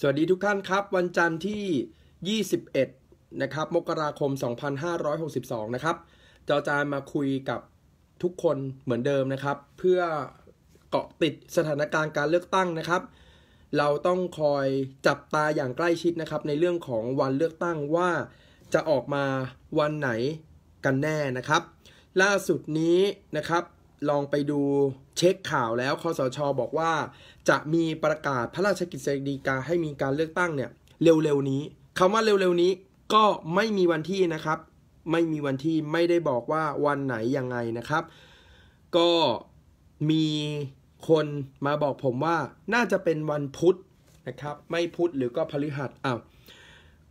สวัสดีทุกท่านครับวันจันทร์ที่ 21 นะครับ มกราคม 2562นะครับจอจานมาคุยกับทุกคนเหมือนเดิมนะครับ เพื่อเกาะติดสถานการณ์การเลือกตั้งนะครับ เราต้องคอยจับตาอย่างใกล้ชิดนะครับ ในเรื่องของวันเลือกตั้งว่าจะออกมาวันไหนกันแน่นะครับ ล่าสุดนี้นะครับลองไปดูเช็คข่าวแล้วคอสชอบอกว่าจะมีประกาศพระราชกิจดีกาให้มีการเลือกตั้งเนี่ย เร็วๆนี้ คำว่าเร็วๆนี้ ก็ไม่มีวันที่นะครับ ไม่มีวันที่ไม่ได้บอกว่าวันไหนยังไงนะครับ ก็มีคนมาบอกผมว่าน่าจะเป็นวันพุธนะครับ ไม่พุธหรือก็พฤหัสอ้าว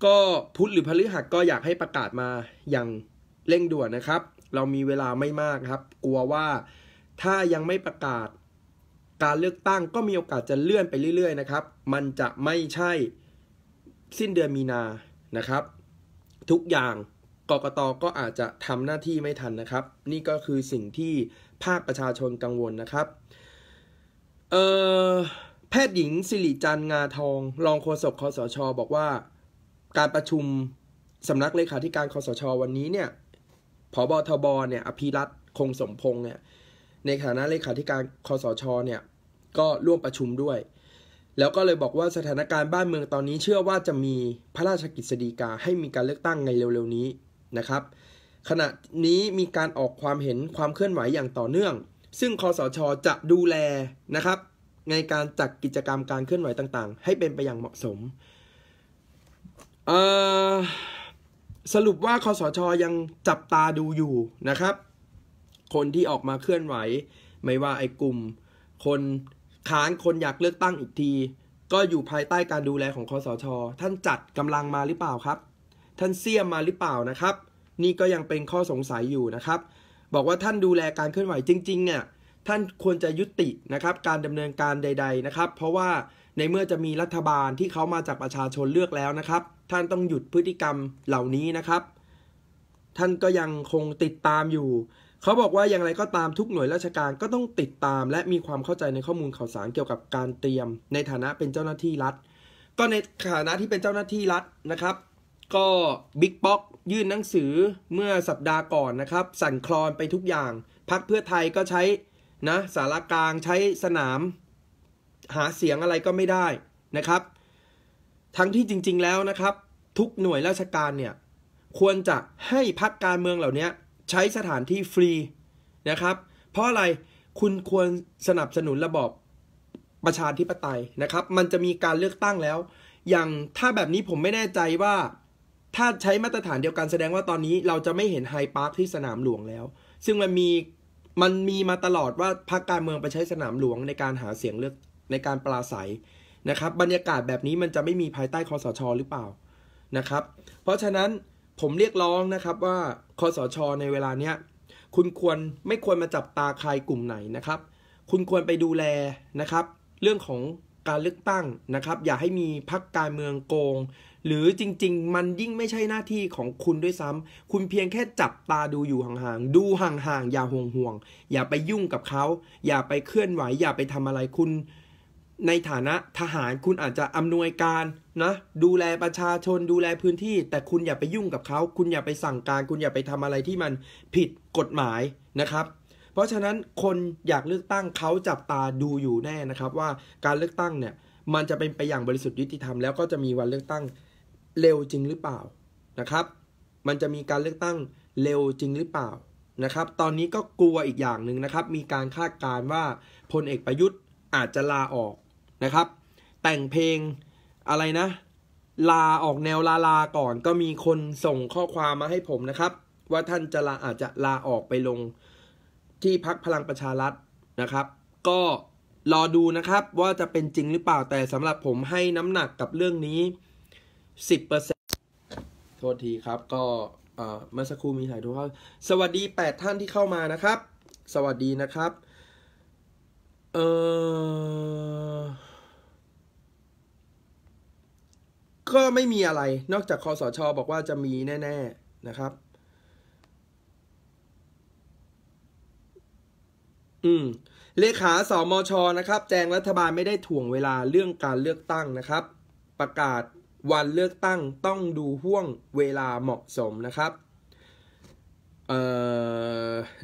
ก็พุธหรือพฤหัสก็อยากให้ประกาศมาอย่างเร่งด่วนนะครับเรามีเวลาไม่มากครับกลัวว่าถ้ายังไม่ประกาศการเลือกตั้งก็มีโอกาสจะเลื่อนไปเรื่อย ๆ นะครับ มันจะไม่ใช่สิ้นเดือนมีนานะครับ ทุกอย่างกกตก็อาจจะทำหน้าที่ไม่ทันนะครับ นี่ก็คือสิ่งที่ภาคประชาชนกังวลนะครับเอ่อแพทย์หญิงสิริจันงาทองรองโฆษกคอสชบอกว่าการประชุมสำนักเลขาธิการคอสช วันนี้เนี่ยผบทบเนี่ยอภิรัตคงสมพงษ์เนี่ยในฐานะเลขาธิการคอสชเนี่ยก็ร่วมประชุมด้วย แล้วก็เลยบอกว่าสถานการณ์บ้านเมืองตอนนี้ เชื่อว่าจะมีพระราชกิจสีกา ให้มีการเลือกตั้งในเร็วๆนี้นะครับ ขณะนี้มีการออกความเห็นความเคลื่อนไหวอย่างต่อเนื่อง ซึ่งคอสชจะดูแลนะครับ ในการจัดกกิจกรรมการเคลื่อนไหวต่างๆ ให้เป็นไปอย่างเหมาะสมอ่าสรุปว่าคอสชอยังจับตาดูอยู่นะครับ คนที่ออกมาเคลื่อนไหวไม่ว่าไอ้กลุ่ม คนค้านคนอยากเลือกตั้งอีกที ก็อยู่ภายใต้การดูแลของคอสชอท่านจัดกำลังมาหรือเปล่าครับ ท่านเสี่ยมมาหรือเปล่านะครับ นี่ก็ยังเป็นข้อสงสัยอยู่นะครับ บอกว่าท่านดูแลการเคลื่อนไหวจริง ๆ เนี่ยท่านควรจะยุตินะครับการดำเนินการใด ๆ นะครับ เพราะว่าในเมื่อจะมีรัฐบาลที่เขามาจากประชาชนเลือกแล้วนะครับ ท่านต้องหยุดพฤติกรรมเหล่านี้นะครับ ท่านก็ยังคงติดตามอยู่ เขาบอกว่าอย่างไรก็ตามทุกหน่วยราชการก็ต้องติดตาม และมีความเข้าใจในข้อมูลข่าวสารเกี่ยวกับการเตรียม ในฐานะเป็นเจ้าหน้าที่รัฐก็ในฐานะที่เป็นเจ้าหน้าที่รัฐนะครับ ก็บิ๊กป๊อกยื่นหนังสือเมื่อสัปดาห์ก่อนนะครับ สั่นคลอนไปทุกอย่างพักเพื่อไทยก็ใช้นะสารกลางใช้สนามหาเสียงอะไรก็ไม่ได้นะครับ ทั้งที่จริง ๆแล้วนะครับ ทุกหน่วยราชการเนี่ยควรจะให้พักการเมืองเหล่านี้ ใช้สถานที่ฟรีนะครับ เพราะอะไรคุณควรสนับสนุนระบอบประชาธิปไตยนะครับ มันจะมีการเลือกตั้งแล้ว อย่างถ้าแบบนี้ผมไม่แน่ใจว่าถ้าใช้มาตรฐานเดียวกันแสดงว่าตอนนี้เราจะไม่เห็นไฮพาร์คที่สนามหลวงแล้ว ซึ่งมันมีมันมีมาตลอดว่าพรรคการเมืองไปใช้สนามหลวงในการหาเสียงเลือกในการปราศัยนะครับบรรยากาศแบบนี้มันจะไม่มีภายใต้คอสช หรือเปล่านะครับ เพราะฉะนั้นผมเรียกร้องนะครับว่าคอสช ในเวลาเนี้ยคุณควรไม่ควรมาจับตาใครกลุ่มไหนนะครับ คุณควรไปดูแลนะครับ เรื่องของการเลือกตั้งนะครับ อย่าให้มีพักการเมืองโกง หรือจริงๆ มันยิ่งไม่ใช่หน้าที่ของคุณด้วยซ้ำ คุณเพียงแค่จับตาดูอยู่ห่างๆดูห่างๆอย่าห่วงห่วงอย่าไปยุ่งกับเขาอย่าไปเคลื่อนไหว อย่าไปทำอะไรคุณในฐานะทหารคุณอาจจะอำนวยการนะดูแลประชาชนดูแลพื้นที่ แต่คุณอย่าไปยุ่งกับเขาคุณอย่าไปสั่งการคุณอย่าไปทำอะไรที่มันผิดกฎหมายนะครับ เพราะฉะนั้นคนอยากเลือกตั้งเขาจับตาดูอยู่แน่นะครับ ว่าการเลือกตั้งเนี่ยมันจะเป็นไปอย่างบริสุทธิ์ยุติธรรม แล้วก็จะมีวันเลือกตั้งเร็วจริงหรือเปล่านะครับ มันจะมีการเลือกตั้งเร็วจริงหรือเปล่านะครับ ตอนนี้ก็กลัวอีกอย่างหนึ่งนะครับมีการคาดการณ์ว่าพลเอกประยุทธ์อาจจะลาออกนะครับ แต่งเพลงอะไรนะ ลาออกแนวลาลาก่อนก็มีคนส่งข้อความมาให้ผมนะครับ ว่าท่านจะลาอาจจะลาออกไปลง ที่พักพลังประชารัฐนะครับ ก็ รอดูนะครับว่าจะเป็นจริงหรือเปล่าแต่สำหรับผมให้น้ำหนักกับเรื่องนี้ 10%โทษทีครับก็เมื่อสักครู่มี่ายโทรกท่าสวัสดี 8 ท่านที่เข้ามานะครับ สวัสดีนะครับ เออก็ไม่มีอะไรนอกจากคอสชอบอกว่าจะมีแน่ ๆนะครับ อืมเลขาสมชนะครับ แจงรัฐบาลไม่ได้ถ่วงเวลาเรื่องการเลือกตั้งนะครับ ประกาศวันเลือกตั้งต้องดูห่วงเวลาเหมาะสมนะครับ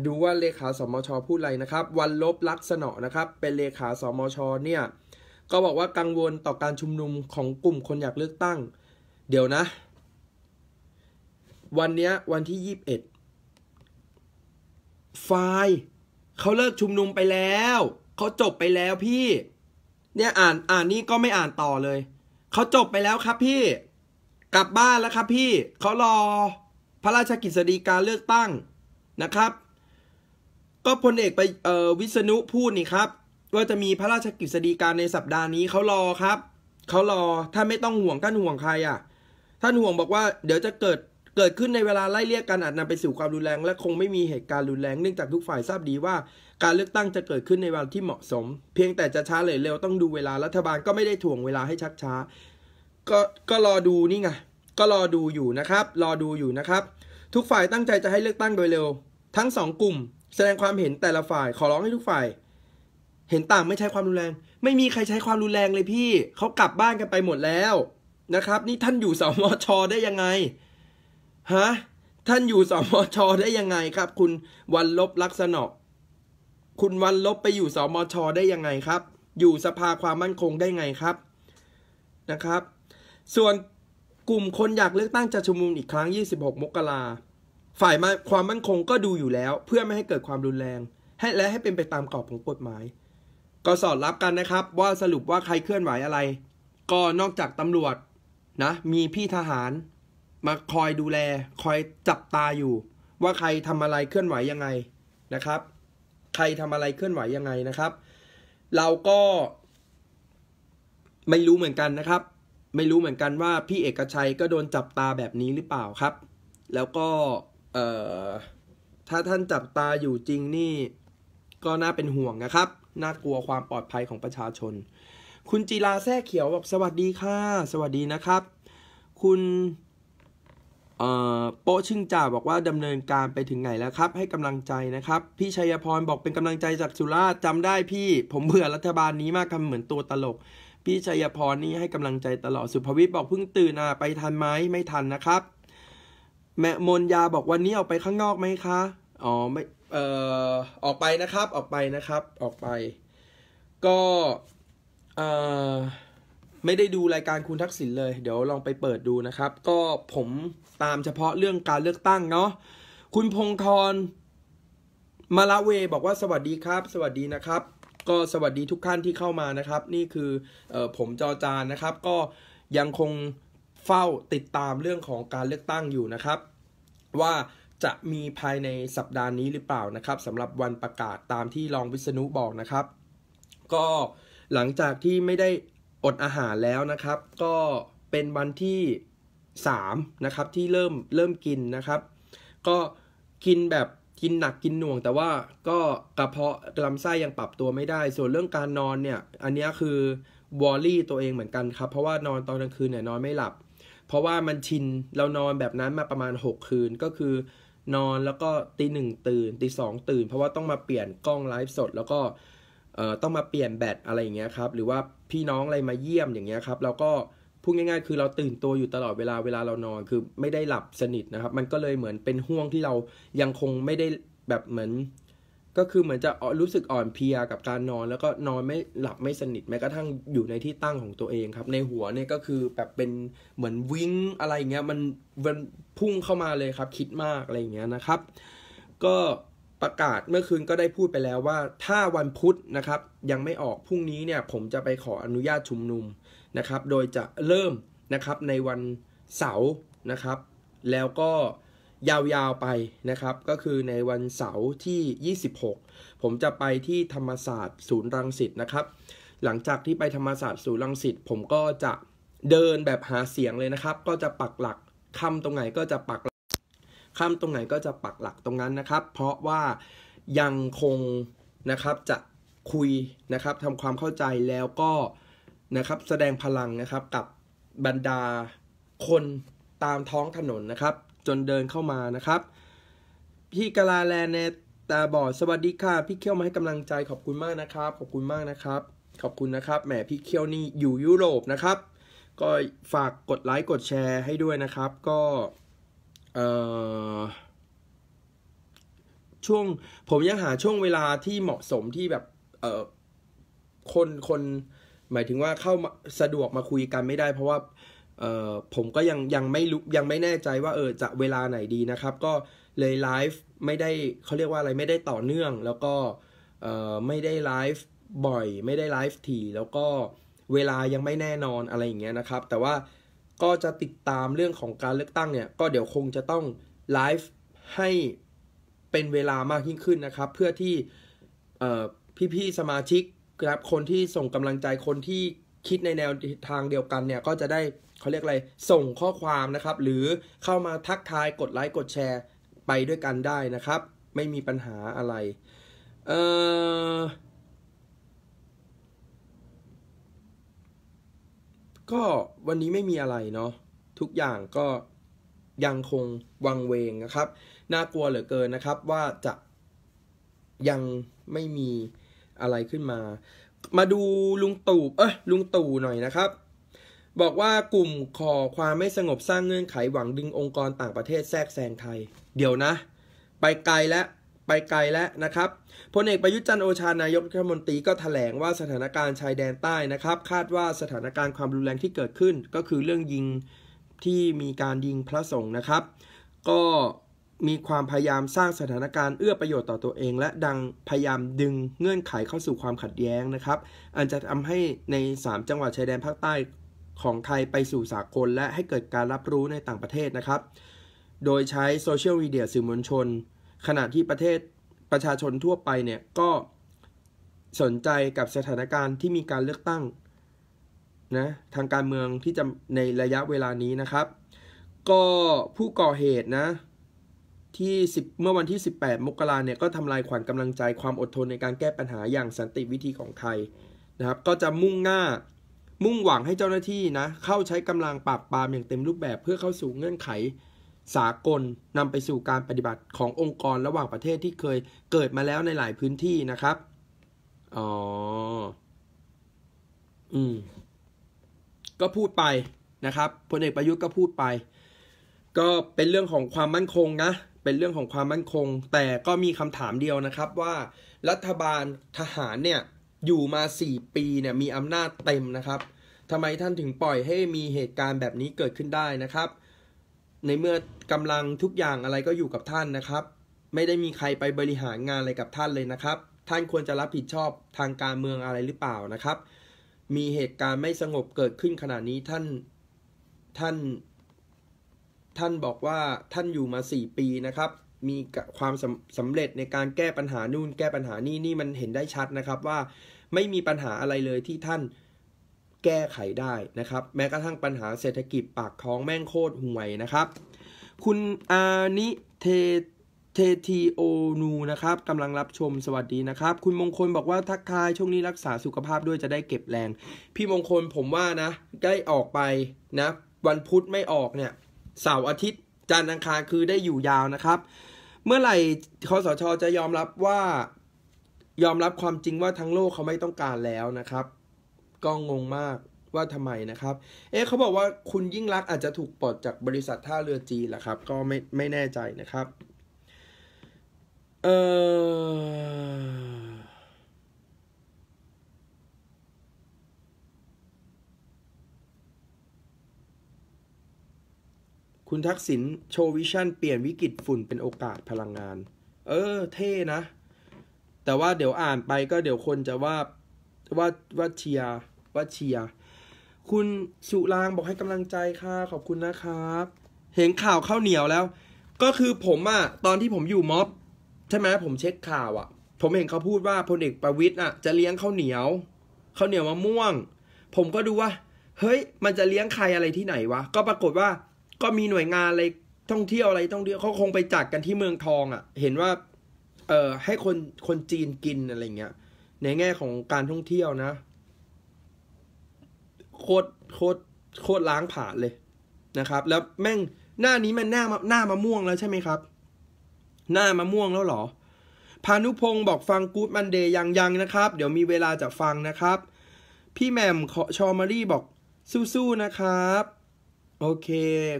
ดูว่าเลขาสมช พูดอะไรนะครับ วันลบลักษณะนะครับ เป็น เลขาสมชเนี่ยก็บอกว่ากังวลต่อการชุมนุมของกลุ่มคนอยากเลือกตั้ง เดี๋ยวนะ วันนี้วันที่21ไฟล์เขาเลิกชุมนุมไปแล้วเขาจบไปแล้วพี่เนี่ยอ่านอ่านนี่ก็ไม่อ่านต่อเลยเขาจบไปแล้วครับพี่กลับบ้านแล้วครับ พี่เขารอพระราชกิจสีการเลือกตั้งนะครับ ก็พลเอกไปเออวิษณุพูดนี่ครับว่าจะมีพระราชกฤษฎีการในสัปดาห์นี้เขารอครับ เขารอ ถ้าไม่ต้องห่วงท่านห่วงใครอ่ะท่านห่วงบอกว่าเดี๋ยวจะเกิดเกิดขึ้นในเวลาไล่เรียกกันอาจนำไปสู่ความรุนแรงและคงไม่มีเหตุการณ์รุนแรงเนื่องจากทุกฝ่ายทราบดีว่าการเลือกตั้งจะเกิดขึ้นในวันที่เหมาะสม เพียงแต่จะช้าหรือเร็วต้องดูเวลารัฐบาลก็ไม่ได้ถ่วงเวลาให้ชักช้า ก็ก็รอดูนี่ไงก็รอดูอยู่นะครับ รอดูอยู่นะครับ ทุกฝ่ายตั้งใจจะให้เลือกตั้งโดยเร็ว ทั้งสองกลุ่ม แสดงความเห็นแต่ละฝ่ายขอร้องให้ทุกฝ่ายเห็นต่างไม่ใช้ความรุนแรง ไม่มีใครใช้ความรุนแรงเลยพี่เขากลับบ้านกันไปหมดแล้วนะครับ นี่ท่านอยู่สมช ได้ยังไงฮะท่านอยู่สมชได้ยังไงครับ คุณวันลบลักษณะ คุณวันลบไปอยู่สมชได้ยังไงครับ อยู่สภาความมั่นคงได้ไงครับนะครับ ส่วนกลุ่มคนอยากเลือกตั้งจะชุมนุมอีกครั้ง 26มกราฝ่ายมาความมั่นคงก็ดูอยู่แล้ว เพื่อไม่ให้เกิดความรุนแรงให้และให้เป็นไปตามกรอบของกฎหมายก็สอดรับกันนะครับ ว่าสรุปว่าใครเคลื่อนไหวอะไร ก็นอกจากตำรวจนะมีพี่ทหารมาคอยดูแล คอยจับตาอยู่ ว่าใครทำอะไรเคลื่อนไหวยังไงนะครับ ใครทำอะไรเคลื่อนไหวยังไงนะครับ เราก็ ไม่รู้เหมือนกันนะครับ ไม่รู้เหมือนกันว่า พี่เอกชัยก็โดนจับตาแบบนี้หรือเปล่าครับ แล้วก็ถ้าท่านจับตาอยู่จริงนี่ ก็น่าเป็นห่วงนะครับน่ากลัวความปลอดภัยของประชาชน คุณจีลาแท้เขียว บอกสวัสดีค่ะ สวัสดีนะครับ คุณโปชิงจ่าบอกว่าดำเนินการไปถึงไหนแล้วครับ ให้กำลังใจนะครับ พี่ชัยพรบอกเป็นกำลังใจจากสุราจำจำได้พี่ ผมเบื่อรัฐบาลนี้มากทำเหมือนตัวตลก พี่ชัยพรนี่ให้กำลังใจตลอด สุภวิทย์บอกเพิ่งตื่นอ่ะไปทันไหมไม่ทันนะครับ แม่มนยาบอกวันนี้ออกไปข้างนอกไหมคะอ๋อไม่เอ่อออกไปนะครับออกไปนะครับออกไป ก็เอ่อไม่ได้ดูรายการคุณทักษิณเลยเดี๋ยวลองไปเปิดดูนะครับ ก็ผมตามเฉพาะเรื่องการเลือกตั้งเนาะคุณพงธรมาลาเวบอกว่าสวัสดีครับ สวัสดีนะครับ ก็สวัสดีทุกท่านที่เข้ามานะครับ นี่คือออผมจอจานนะครับ ก็ยังคงเฝ้าติดตามเรื่องของการเลือกตั้งอยู่นะครับ ว่าจะมีภายในสัปดาห์นี้หรือเปล่านะครับสำหรับวันประกาศตามที่รองวิษณุบอกนะครับ ก็หลังจากที่ไม่ได้อดอาหารแล้วนะครับ ก็เป็นวันที่3นะครับที่เริ่มเริ่มกินนะครับ ก็กินแบบกินหนักกินหน่วง แต่ว่าก็กระเพาะกลำไส้ยังปรับตัวไม่ได้ ส่วนเรื่องการนอนเนี่ย อันนี้คือวอลลี่ตัวเองเหมือนกันครับ เพราะว่านอนตอนกลางคืนเนี่ยนอนไม่หลับ เพราะว่ามันชินเรานอนแบบนั้นมาประมาณ 6 คืนก็คือนอน แล้วก็ตีหนึ่งตื่นตีสองตื่น เพราะว่าต้องมาเปลี่ยนกล้องไลฟ์สด แล้วก็ต้องมาเปลี่ยนแบตอะไรอย่างเงี้ยครับ หรือว่าพี่น้องอะไรมาเยี่ยมอย่างเงี้ยครับแล้วก็พูดง่าย ๆ คือเราตื่นตัวอยู่ตลอดเวลาเวลาเรานอนคือไม่ได้หลับสนิทนะครับ มันก็เลยเหมือนเป็นห่วงที่เรายังคงไม่ได้แบบเหมือนก็คือเหมือนจะรู้สึกอ่อนเพลียกับการนอน แล้วก็นอนไม่หลับไม่สนิทแม้กระทั่งอยู่ในที่ตั้งของตัวเองครับ ในหัวเนี่ยก็คือแบบเป็นเหมือนวิ่งอะไรเงี้ยมันมันพุ่งเข้ามาเลยครับ คิดมากอะไรเงี้ยนะครับ ก็ประกาศเมื่อคืนก็ได้พูดไปแล้วว่า ถ้าวันพุธนะครับ ยังไม่ออกพรุ่งนี้เนี่ย ผมจะไปขออนุญาตชุมนุมนะครับ โดยจะเริ่มนะครับ ในวันเสาร์นะครับ แล้วก็ยาวๆไปนะครับ ก็คือในวันเสาร์ที่ 26ผมจะไปที่ธรรมศาสตร์ ศูนย์รังสิตนะครับ หลังจากที่ไปธรรมศาสตร์ศูนย์รังสิตผมก็จะเดินแบบหาเสียงเลยนะครับ ก็จะปักหลักคำตรงไหนก็จะปักคำตรงไหนก็จะปักหลักตรงนั้นนะครับ เพราะว่ายังคงนะครับจะคุยนะครับทำความเข้าใจแล้วก็นะครับ แสดงพลังนะครับกับบรรดาคนตามท้องถนนนะครับจนเดินเข้ามานะครับ พี่กาลาแลนเนตาบอดสวัสดีค่ะพี่เขี้ยวมาให้กำลังใจขอบคุณมากนะครับ ขอบคุณมากนะครับ ขอบคุณนะครับ แหมพี่เขี้ยวนี่อยู่ยุโรปนะครับ ก็ฝากกดไลค์กดแชร์ให้ด้วยนะครับ ก็เอ่อช่วงผมยังหาช่วงเวลาที่เหมาะสมที่แบบเออคนคนหมายถึงว่าเข้าสะดวกมาคุยกันไม่ได้เพราะว่าผมก็ยังยังไม่รู้ยังไม่แน่ใจว่าเออจะเวลาไหนดีนะครับ ก็เลยไลฟ์ไม่ได้เขาเรียกว่าอะไรไม่ได้ต่อเนื่อง แล้วก็ไม่ได้ไลฟ์บ่อยไม่ได้ไลฟ์ถี่แล้วก็เวลายังไม่แน่นอนอะไรอย่างเงี้ยนะครับ แต่ว่าก็จะติดตามเรื่องของการเลือกตั้งเนี่ย ก็เดี๋ยวคงจะต้องไลฟ์ให้เป็นเวลามากยิ่งขึ้นนะครับ เพื่อที่พี่ๆสมาชิกครับคนที่ส่งกำลังใจคนที่คิดในแนวทางเดียวกันเนี่ยก็จะได้เขาเรียกอะไร ส่งข้อความนะครับ หรือเข้ามาทักทายกดไลค์กดแชร์ไปด้วยกันได้นะครับ ไม่มีปัญหาอะไร เออก็วันนี้ไม่มีอะไรเนาะทุกอย่างก็ยังคงวังเวงนะครับ น่ากลัวเหลือเกินนะครับว่าจะยังไม่มีอะไรขึ้นมา มาดูลุงตู่เอ้ยลุงตู่หน่อยนะครับบอกว่ากลุ่มขอความไม่สงบสร้างเงื่อนไขหวังดึงองค์กรต่างประเทศแทรกแซงไทย เดี๋ยวนะ ไปไกลแล้วไปไกลแล้วนะครับพลเอกประยุทธ์จันโอชา นายกรัฐมนตรีก็ถแถลงว่าสถานการณ์ชายแดนใต้นะครับ คาดว่าสถานการณ์ความรุนแรงที่เกิดขึ้น ก็คือเรื่องยิงที่มีการยิงพระสงฆ์นะครับ ก็มีความพยายามสร้างสถานการณ์เอื้อประโยชน์ต่อตัวเอง และดังพยายามดึงเงื่อนไขเข้าสู่ความขัดแย้งนะครับอันจะทำให้ใน 3 จังหวัดชายแดนภาคใต้ของไทยไปสู่สากลและให้เกิดการรับรู้ในต่างประเทศนะครับ โดยใช้โซเชียลมีเดียสื่อมวลชนขณะที่ประเทศประชาชนทั่วไปเนี่ย ก็สนใจกับสถานการณ์ที่มีการเลือกตั้งนะทางการเมืองที่จะในระยะเวลานี้นะครับ ก็ผู้ก่อเหตุนะที่10เมื่อวันที่ 18 มกราเนี่ย ก็ทำลายขวัญกำลังใจความอดทนในการแก้ปัญหาอย่างสันติวิธีของไทยนะครับ ก็จะมุ่งหน้ามุ่งหวังให้เจ้าหน้าที่นะ เข้าใช้กำลังปราบปราม อย่างเต็มรูปแบบ เพื่อเข้าสู่เงื่อนไขสากลนำไปสู่การปฏิบัติขององค์กรระหว่างประเทศที่เคยเกิดมาแล้วในหลายพื้นที่นะครับอ๋ออืมก็พูดไปนะครับพลเอกประยุทธ์ก็พูดไป ก็เป็นเรื่องของความมั่นคงนะ เป็นเรื่องของความมั่นคง แต่ก็มีคำถามเดียวนะครับ ว่า รัฐบาลทหารเนี่ยอยู่มา 4 ปีเนี่ยมีอำนาจเต็มนะครับทำไมท่านถึงปล่อยให้มีเหตุการณ์แบบนี้เกิดขึ้นได้นะครับ ในเมื่อกำลังทุกอย่างอะไรก็อยู่กับท่านนะครับ ไม่ได้มีใครไปบริหารงานอะไรกับท่านเลยนะครับ ท่านควรจะรับผิดชอบทางการเมืองอะไรหรือเปล่านะครับ มีเหตุการณ์ไม่สงบเกิดขึ้นขนาดนี้ท่าน ท่าน ท่านบอกว่าท่านอยู่มา 4 ปีนะครับมีความสำาเร็จในการแก้ปัญหานู่น แก้ปัญหานี่นี่มันเห็นได้ชัดนะครับว่าไม่มีปัญหาอะไรเลยที่ท่านแก้ไขได้นะครับ แม้กระทั่งปัญหาเศรษฐกิจปากท้องแม่งโคตรห่วยนะครับ คุณอานิเทเทตีโอนูนะครับกำลังรับชมสวัสดีนะครับ คุณมงคลบอกว่าทักทายช่วงนี้รักษาสุขภาพด้วยจะได้เก็บแรง พี่มงคลผมว่านะได้ออกไปนะวันพุธไม่ออกเนี่ยเสาร์อาทิตย์จันทร์อังคารคือได้อยู่ยาวนะครับเมื่อไหร่คอสชจะยอมรับว่า ยอมรับความจริงว่าทั้งโลกเขาไม่ต้องการแล้วนะครับ ก็งงมากว่าทำไมนะครับ เอ๊ะเขาบอกว่าคุณยิ่งรักอาจจะถูกปลดจากบริษัทท่าเรือจีนแหละครับ ก็ไม่ไม่แน่ใจนะครับเอ่อคุณทักษิณโชว์วิชั่น เปลี่ยนวิกฤตฝุ่นเป็นโอกาสพลังงาน เออเท่นะ แต่ว่าเดี๋ยวอ่านไปก็เดี๋ยวคนจะว่า ว่าว่าเชียว่าเชีย คุณสุรางบอกให้กำลังใจค่ะ ขอบคุณนะครับ เห็นข่าวข้าวเหนียวแล้ว ก็คือผมอะตอนที่ผมอยู่ม็อบ ใช่ไหมผมเช็คข่าวอะผมเห็นเขาพูดว่าพลเอกประวิตยอะจะเลี้ยงข้าวเหนียวข้าวเหนียวมะม่วง ผมก็ดูว่าเฮ้ย มันจะเลี้ยงใครอะไรที่ไหนวะก็ปรากฏว่าก็มีหน่วยงานอะไรท่องเที่ยวอะไรท่องเที่ยวเขาคงไปจัดกกันที่เมืองทองอะ่ะ เห็นว่า เออให้คนคนจีนกินอะไรเงี้ย ในแง่ของการท่องเที่ยวนะ โคตรโคตรโคตรล้างผ่านเลยนะครับ แล้วแม่งหน้านี้มันหน้าหน้ามะม่วงแล้วใช่ไหมครับ หน้ามะม่วงแล้วหรอพานุพงศ์บอกฟังกู๊ดมันเดย์ยังยังนะครับ เดี๋ยวมีเวลาจะฟังนะครับ พี่แมมชอมารี่บอกสู้ๆนะครับโอเค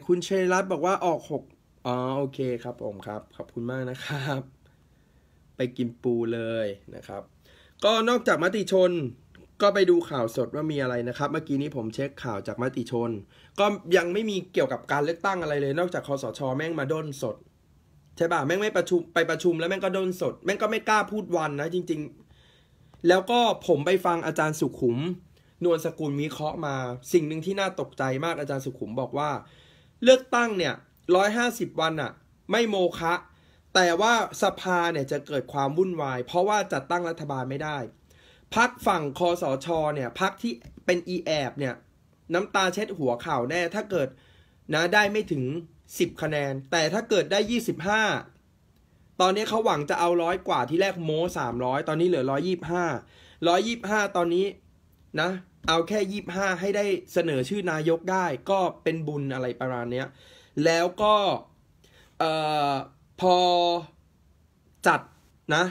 คุณชัยรัตน์บอกว่าออกหกอ๋อ โอเคครับผมครับ ขอบคุณมากนะครับ ไปกินปูเลยนะครับ ก็นอกจากมติชน ก็ไปดูข่าวสดว่ามีอะไรนะครับ เมื่อกี้นี้ผมเช็คข่าวจากมติชน ก็ยังไม่มีเกี่ยวกับการเลือกตั้งอะไรเลย นอกจากคอสช แม่งมาด้นสดใช่ป่ะ แม่งไม่ประชุมไปประชุมแล้วแม่งก็ด้นสด แม่งก็ไม่กล้าพูดวันนะ จริงๆ แล้วก็ผมไปฟังอาจารย์สุขุมนวลสกุลมีเคาะมา สิ่งหนึ่งที่น่าตกใจมากอาจารย์สุขุมบอกว่า เลือกตั้งเนี่ยร้อยห้าสิบวันอะไม่โมคะ แต่ว่าสภาเนี่ยจะเกิดความวุ่นวาย เพราะว่าจัดตั้งรัฐบาลไม่ได้ พักฝั่งคอสช เนี่ย พักที่เป็นอีแอบเนี่ย น้ำตาเช็ดหัวข่าวแน่ ถ้าเกิดนะได้ไม่ถึง 10 คะแนน แต่ถ้าเกิดได้ 25 ตอนนี้เขาหวังจะเอาร้อยกว่าที่แรกโม้ 300 ตอนนี้เหลือ125 125ตอนนี้นะเอาแค่ยี่ห้าให้ได้เสนอชื่อนายกได้ก็เป็นบุญอะไรประมาณเนี้ยแล้วก็เอ่อพอจัดนะ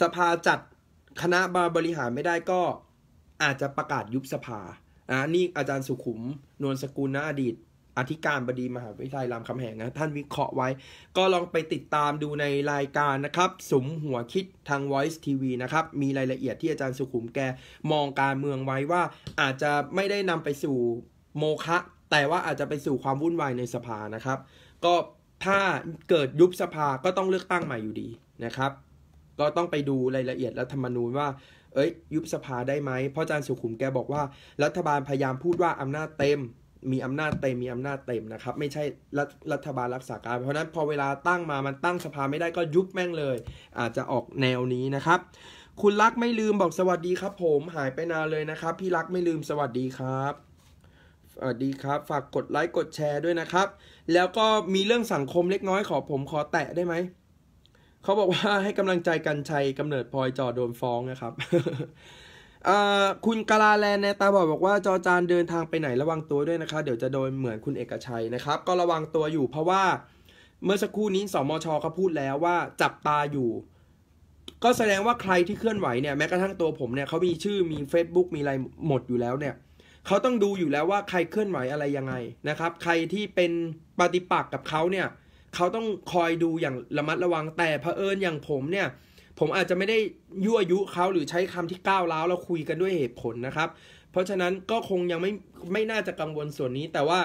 สภาจัดคณะบริหารไม่ได้ก็อาจจะประกาศยุบสภาอ่านี่อาจารย์สุขุมนวลสกุลนะอดีตอธิการบดีมหาวิทยาลัยรามคำแหงนะท่านวิเคราะห์ไว้ ก็ลองไปติดตามดูในรายการนะครับสมหัวคิดทาง Voice TV นะครับมีรายละเอียดที่อาจารย์สุขุมแก มองการเมืองไว้ว่า อาจจะไม่ได้นำไปสู่โมฆะแต่ว่าอาจจะไปสู่ความวุ่นวายในสภานะครับ ก็ถ้าเกิดยุบสภาก็ต้องเลือกตั้งใหม่อยู่ดีนะครับ ก็ต้องไปดูรายละเอียดรัฐธรรมนูญว่าเอ้ย ยุบสภาได้ไหมเพราะอาจารย์สุขุมแกบอกว่า รัฐบาลพยายามพูดว่าอำนาจเต็มมีอำนาจเต็มมีอำนาจเต็มนะครับ ไม่ใช่รัฐรัฐบาลรักษาการ เพราะนั้นพอเวลาตั้งมามันตั้งสภาไม่ได้ก็ยุบแม่งเลย อาจจะออกแนวนี้นะครับ คุณรักไม่ลืมบอกสวัสดีครับผมหายไปนานเลยนะครับ พี่รักไม่ลืมสวัสดีครับสวัสดีครับ ฝากกดไลค์กดแชร์ด้วยนะครับ แล้วก็มีเรื่องสังคมเล็กน้อยขอผมขอแตะได้ไหมเขาบอกว่าให้กำลังใจกันชัยกำเนิดพลอยจอโดนฟ้องนะครับคุณกาลาแลนในตาบอกบอกว่าจอจานเดินทางไปไหนระวังตัวด้วยนะคะเดี๋ยวจะโดนเหมือนคุณเอกชัยนะครับก็ระวังตัวอยู่ เพราะว่าเมื่อสักครู่นี้สมชเขาพูดแล้วว่าจับตาอยู่ ก็แสดงว่าใครที่เคลื่อนไหวเนี่ยแม้กระทั่งตัวผมเนี่ยเขามีชื่อมี Facebook มีอะไรหมดอยู่แล้วเนี่ยเขาต้องดูอยู่แล้วว่าใครเคลื่อนไหวอะไรยังไงนะครับใครที่เป็นปฏิปักษ์กับเขาเนี่ยเขาต้องคอยดูอย่างระมัดระวังแต่เผอิญอย่างผมเนี่ยผมอาจจะไม่ได้ยั่วยุเขาหรือใช้คำที่ก้าวร้าวแล้วคุยกันด้วยเหตุผลนะครับ เพราะฉะนั้นก็คงยังไม่ไม่น่าจะกังวลส่วนนี้ แต่ว่า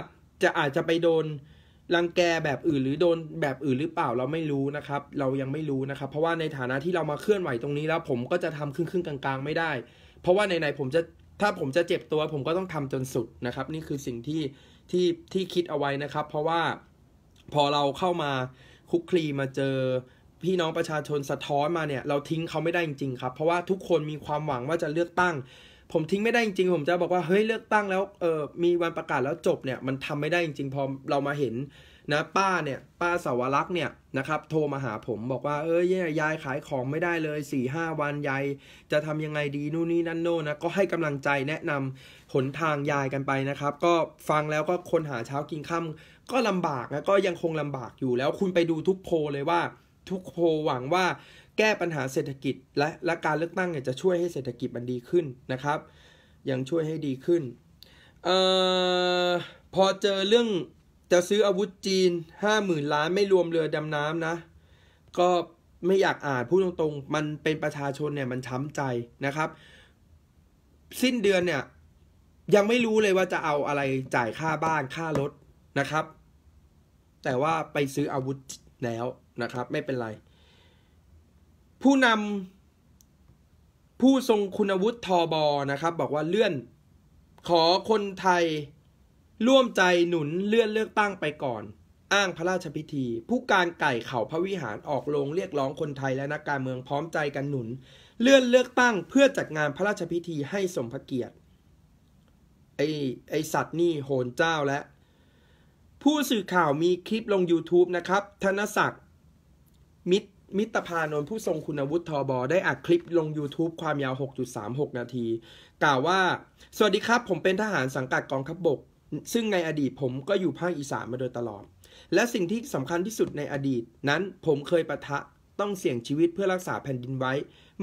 จะอาจจะไปโดนรังแกแบบอื่นหรือโดน แบบอื่นหรือเปล่าเราไม่รู้นะครับ เรายังไม่รู้นะครับ เพราะว่าในฐานะที่เรามาเคลื่อนไหวตรงนี้แล้วผมก็จะทำครึ่งครึ่งกลางๆ ไม่ได้ เพราะว่าในๆผมจะถ้าผมจะเจ็บตัว ผมก็ต้องทำจนสุดนะครับ นี่คือสิ่งที่ที่ที่คิดเอาไว้นะครับ เพราะว่าพอเราเข้ามาคุกคลีมาเจอพี่น้องประชาชนสะท้อนมาเนี่ย เราทิ้งเขาไม่ได้จริงๆครับเพราะว่าทุกคนมีความหวังว่าจะเลือกตั้ง ผมทิ้งไม่ได้จริงๆผมจะบอกว่าเฮ้ยเลือกตั้งแล้วเออมีวันประกาศแล้วจบเนี่ยมันทำไม่ได้จริงๆพอเรามาเห็นนะ ป้าเนี่ย ป้าสาวรักษ์เนี่ยนะครับโทรมาหาผม บอกว่าเอ้ยยายขายของไม่ได้เลย4ี่ห้าวันยายจะทำยังไงดีนู่นนี่นั่นโน่นนะก็ให้กำลังใจแนะนำหนทางยายกันไปนะครับ ก็ฟังแล้วก็คนหาเช้ากินค่ำก็ลำบากนะก็ยังคงลำบากอยู่แล้วคุณไปดูทุกโพเลยว่าทุกโพหวังว่าแก้ปัญหาเศรษฐกิจ และและการเลือกตั้งเนี่ยจะช่วยให้เศรษฐกิจมันดีขึ้นนะครับ ยังช่วยให้ดีขึ้นออพอเจอเรื่องจะซื้ออาวุธจีน 50,000ล้านไม่รวมเรือดำน้ำนะ ก็ไม่อยากอ่านพูดตรงๆ มันเป็นประชาชนเนี่ยมันช้ำใจนะครับ สิ้นเดือนเนี่ย ยังไม่รู้เลยว่าจะเอาอะไรจ่ายค่าบ้านค่ารถนะครับ แต่ว่าไปซื้ออาวุธแล้วนะครับ ไม่เป็นไร ผู้นำผู้ทรงคุณวุฒิทอบอนะครับบอกว่าเลื่อนขอคนไทยร่วมใจหนุนเลื่อนเลือกตั้งไปก่อน อ้างพระราชพิธี ผู้การไก่เข่าพระวิหารออกลง เรียกร้องคนไทยและนักการเมืองพร้อมใจกันหนุน เลื่อนเลือกตั้งเพื่อจัดงานพระราชพิธีให้สมพระเกียรติไอไอสัตว์นี่โหนเจ้าและ ผู้สื่อข่าวมีคลิปลง YouTube นะครับธนศักดิ์มิตรมิตรพานนท์ผู้ทรงคุณวุฒิทอบอได้อัดคลิปลง YouTube ความยาว 6.36 นาที กล่าวว่า สวัสดีครับผมเป็นทหารสังกัดกองทัพบบกซึ่งในอดีตผมก็อยู่ภาคอีสานมาโดยตลอด และสิ่งที่สำคัญที่สุดในอดีต นั้นผมเคยประทะต้องเสี่ยงชีวิตเพื่อรักษาแผ่นดินไว้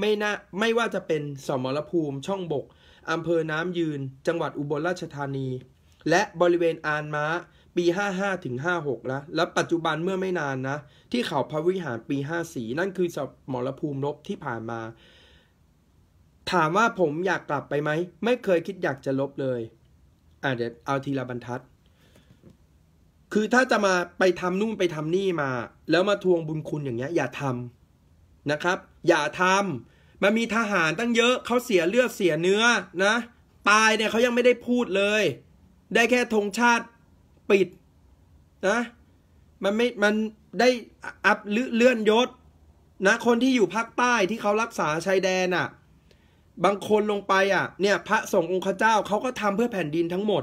ไม่น่าไม่ว่าจะเป็นสมรภูมิ ช่องบกอำเภอน้ำยืนจังหวัดอุบลราชธานี และบริเวณอานม้าปี55ถึง 56แล้ว และปัจจุบันเมื่อไม่นานนะ ที่เขาพระวิหารปี54นั่นคือสมรภูมิรบที่ผ่านมา ถามว่าผมอยากกลับไปไหม ไม่เคยคิดอยากจะลบเลยอ่าเดี๋ยวเอาทีละบรรทัด คือถ้าจะมาไปทำนู่นไปทำนี่มา แล้วมาทวงบุญคุณอย่างเงี้ย อย่าทำนะครับ อย่าทำมันมีทหารตั้งเยอะเขาเสียเลือดเสียเนื้อนะตายเนี่ยเขายังไม่ได้พูดเลย ได้แค่ธงชาติปิดนะมันไม่มันได้อัพเลื่อนยศ นะ คนที่อยู่ภาคใต้ที่เขารักษาชายแดนอะ่ะ บางคนลงไปอะ่ะ เนี่ย พระสงฆ์องค์เจ้าเขาก็ทำเพื่อแผ่นดินทั้งหมด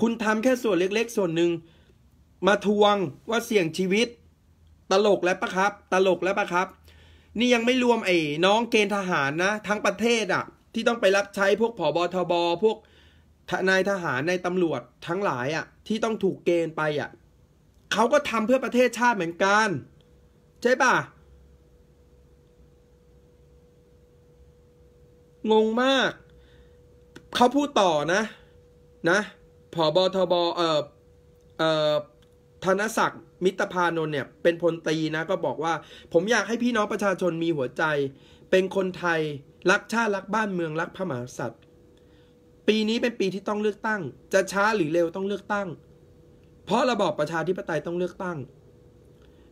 คุณทำแค่ส่วนเล็กๆ ส่วนหนึ่ง มาทวงว่าเสี่ยงชีวิต ตลกแล้วปะครับตลกแล้วปะครับ นี่ยังไม่รวมไอ้น้องเกณฑ์ทหารนะทั้งประเทศอะ่ะ ที่ต้องไปรับใช้พวกผอบอทบอพวกนายทหารในตำรวจทั้งหลายอะ่ะ ที่ต้องถูกเกณฑ์ไปอะ่ะ เขาก็ทำเพื่อประเทศชาติเหมือนกัน ใช่ป่ะ งงมาก เขาพูดต่อนะ นะผอบอทบอเอ่อเอ่อธนศักดิ์มิตรพานนท์เนี่ย เป็นพลตีนะ ก็บอกว่า ผมอยากให้พี่น้องประชาชนมีหัวใจ เป็นคนไทยรักชาติ รักบ้านเมืองรักพระมหากษัตริย์ปีนี้เป็นปีที่ต้องเลือกตั้ง จะช้าหรือเร็วต้องเลือกตั้ง เพราะระบอบประชาธิปไตยต้องเลือกตั้ง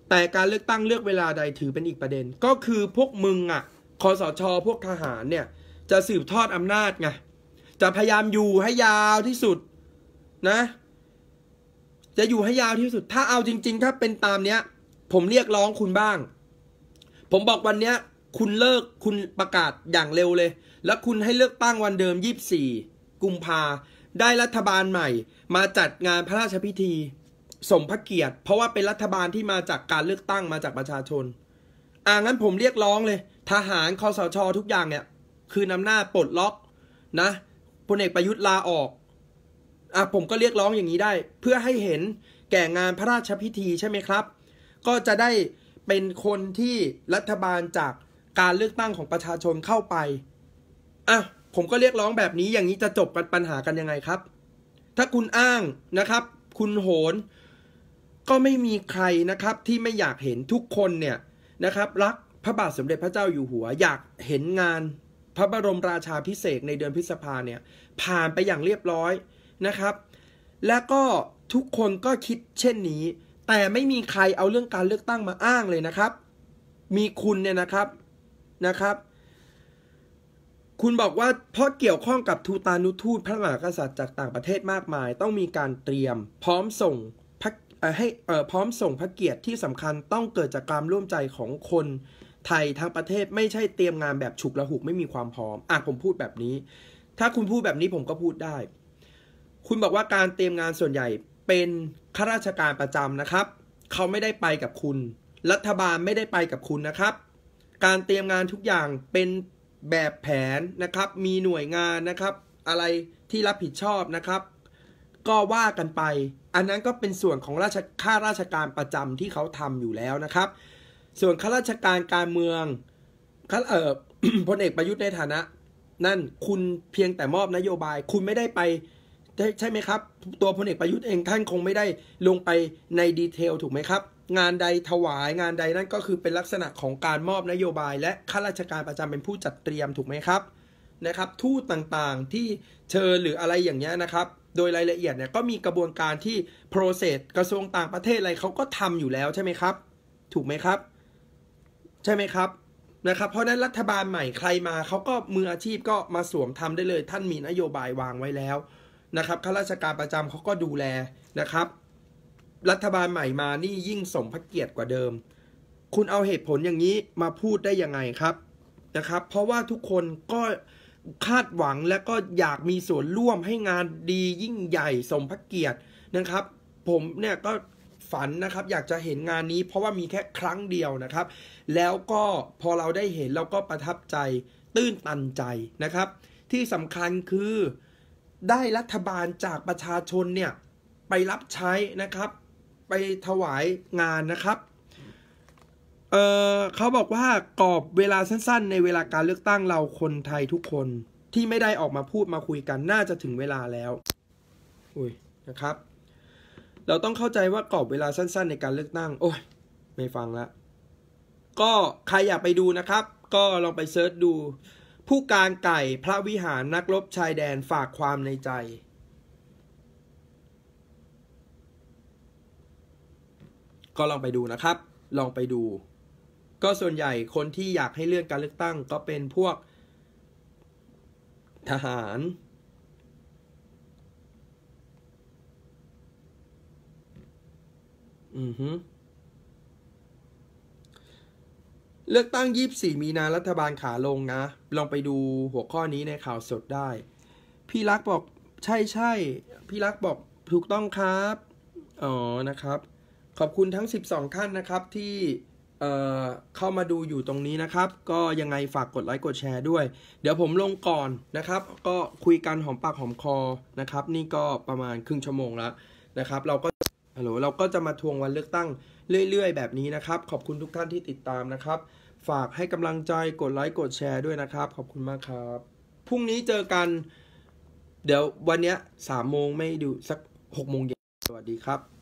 แต่การเลือกตั้งเลือกเวลาใดถือเป็นอีกประเด็น ก็คือพวกมึงอะ่ะคอสชอพวกทหารเนี่ย จะสืบทอดอำนาจไง จะพยายามอยู่ให้ยาวที่สุดนะ จะอยู่ให้ยาวที่สุด ถ้าเอาจริงๆถ้าเป็นตามเนี้ย ผมเรียกร้องคุณบ้าง ผมบอกวันเนี้ย คุณเลิก คุณประกาศอย่างเร็วเลย แล้วคุณให้เลือกตั้งวันเดิมยี่สิบสี่กุมภาได้รัฐบาลใหม่มาจัดงานพระราชพิธี สมพระเกียรติ เพราะว่าเป็นรัฐบาลที่มาจากการเลือกตั้งมาจากประชาชน อ่างั้นผมเรียกร้องเลย ทหารคอสชอทุกอย่างเนี่ย คือนำหน้าปลดล็อก นะพลเอกประยุทธ์ลาออกอ่ะผมก็เรียกร้องอย่างนี้ได้ เพื่อให้เห็นแก่งานพระราชพิธีใช่ไหมครับ ก็จะได้เป็นคนที่รัฐบาลจากการเลือกตั้งของประชาชนเข้าไปอ่ะผมก็เรียกร้องแบบนี้อย่างนี้จะจบกันปัญหากันยังไงครับ ถ้าคุณอ้างนะครับ คุณโหน ก็ไม่มีใครนะครับที่ไม่อยากเห็นทุกคนเนี่ยนะครับ รักพระบาทสมเด็จพระเจ้าอยู่หัว อยากเห็นงาน พระบรมราชาพิเศษในเดือนพฤษภาเนี่ย ผ่านไปอย่างเรียบร้อยนะครับ และก็ทุกคนก็คิดเช่นนี้ แต่ไม่มีใครเอาเรื่องการเลือกตั้งมาอ้างเลยนะครับ มีคุณเนี่ยนะครับนะครับคุณบอกว่า เพราะเกี่ยวข้องกับทูตานุทูตพระมหากษัตริย์จากต่างประเทศมากมาย ต้องมีการเตรียมพร้อมส่งให้พร้อมส่งพระเกียรติที่สำคัญต้องเกิดจากความร่วมใจของคนไทยทั้งประเทศไม่ใช่เตรียมงานแบบฉุกละหุกไม่มีความพร้อม อ่ะผมพูดแบบนี้ ถ้าคุณพูดแบบนี้ผมก็พูดได้ คุณบอกว่าการเตรียมงานส่วนใหญ่เป็นข้าราชการประจำนะครับ เขาไม่ได้ไปกับคุณ รัฐบาลไม่ได้ไปกับคุณนะครับ การเตรียมงานทุกอย่างเป็นแบบแผนนะครับ มีหน่วยงานนะครับ อะไรที่รับผิดชอบนะครับ ก็ว่ากันไป อันนั้นก็เป็นส่วนของราชข้าราชการประจำที่เขาทำอยู่แล้วนะครับ ส่วนข้าราชการการเมืองเอ่อพลเอกประยุทธ์ในฐานะ นั่นคุณเพียงแต่มอบนโยบายคุณไม่ได้ไปใช่ไหมครับตัวพลเอกประยุทธ์เอง ท่านคงไม่ได้ลงไปในดีเทลถูกไหมครับงานใดถวายงานใดนั่นก็คือเป็นลักษณะของการมอบนโยบาย และข้าราชการประจำเป็นผู้จัดเตรียมถูกไหมครับ นะครับ ทูตต่างๆที่เชิญหรืออะไรอย่างเงี้ยนะครับ โดยรายละเอียดเนี่ยก็มีกระบวนการที่โปรเซสกระทรวงต่างประเทศอะไรเขาก็ทำอยู่แล้วใช่ไหมครับ ถูกไหมครับ ใช่ไหมครับนะครับเพราะนั้นรัฐบาลใหม่ใครมาเขาก็มืออาชีพก็มาสวมทำได้เลยท่านมีนโยบายวางไว้แล้วนะครับข้าราชการประจำเขาก็ดูแลนะครับรัฐบาลใหม่มานี่ยิ่งสมพระเกียรติกว่าเดิม คุณเอาเหตุผลอย่างนี้มาพูดได้ยังไงครับ นะครับ เพราะว่าทุกคนก็คาดหวังและก็อยากมีส่วนร่วมให้งานดียิ่งใหญ่ สมพระเกียรตินะครับ ผมเนี่ยก็ฝันนะครับ อยากจะเห็นงานนี้เพราะว่ามีแค่ครั้งเดียวนะครับ แล้วก็พอเราได้เห็นเราก็ประทับใจตื้นตันใจนะครับ ที่สำคัญคือได้รัฐบาลจากประชาชนเนี่ยไปรับใช้นะครับไปถวายงานนะครับเเขาบอกว่ากรอบเวลาสั้น ๆ ในเวลาการเลือกตั้งเราคนไทยทุกคน ที่ไม่ได้ออกมาพูดมาคุยกันน่าจะถึงเวลาแล้วอุ้ยนะครับ เราต้องเข้าใจว่ากรอบเวลาสั้นๆ ในการเลือกตั้ง โอ้ยไม่ฟังละ ก็ใครอยากไปดูนะครับ ก็ลองไปเซิร์ชดู ผู้การไก่พระวิหารนักรบชายแดนฝากความในใจก็ลองไปดูนะครับ ลองไปดู ก็ส่วนใหญ่คนที่อยากให้เลื่อนการเลือกตั้งก็เป็นพวก ทหารอือฮึเลือกตั้ง24มีนารัฐบาลขาลงนะ ลองไปดูหัวข้อนี้ในข่าวสดได้ พี่รักบอก ใช่ใช่พี่รักบอก ถูกต้องครับ อ๋อนะครับขอบคุณทั้ง 12 ท่านนะครับที่เข้ามาดูอยู่ตรงนี้นะครับ ก็ยังไงฝากกดไลค์กดแชร์ด้วย เดี๋ยวผมลงก่อนนะครับ ก็คุยกันหอมปากหอมคอนะครับ นี่ก็ประมาณครึ่งชั่วโมงแล้วนะครับ เราก็ฮัลโหลเราก็จะมาทวงวันเลือกตั้งเรื่อยๆแบบนี้นะครับ ขอบคุณทุกท่านที่ติดตามนะครับ ฝากให้กำลังใจกดไลค์กดแชร์ด้วยนะครับ ขอบคุณมากครับพรุ่งนี้เจอกันเดี๋ยววันนี้สามโมงไม่ดูสักหกโมงเย็นสวัสดีครับ